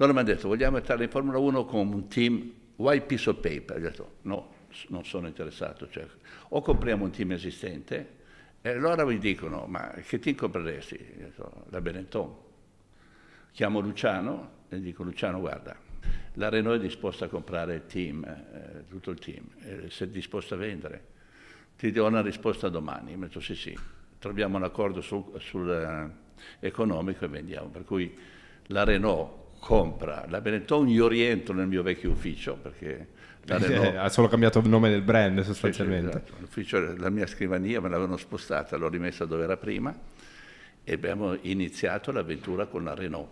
Loro mi hanno detto, vogliamo entrare in Formula 1 con un team white piece of paper? Gli ho detto, no, non sono interessato. Cioè, o compriamo un team esistente, e allora mi dicono, ma che team compreresti? ho detto, la Benetton. Chiamo Luciano e dico, Luciano, guarda, la Renault è disposta a comprare il team, eh, tutto il team, eh, se è disposta a vendere. Ti do una risposta domani. Mi ha detto, sì, sì, troviamo un accordo sul, sul eh, economico e vendiamo. Per cui la Renault compra la Benetton, io rientro nel mio vecchio ufficio perché... Eh, Renault... ha solo cambiato il nome del brand sostanzialmente. Esatto. L'ufficio, la mia scrivania me l'avevano spostata, l'ho rimessa dove era prima e abbiamo iniziato l'avventura con la Renault.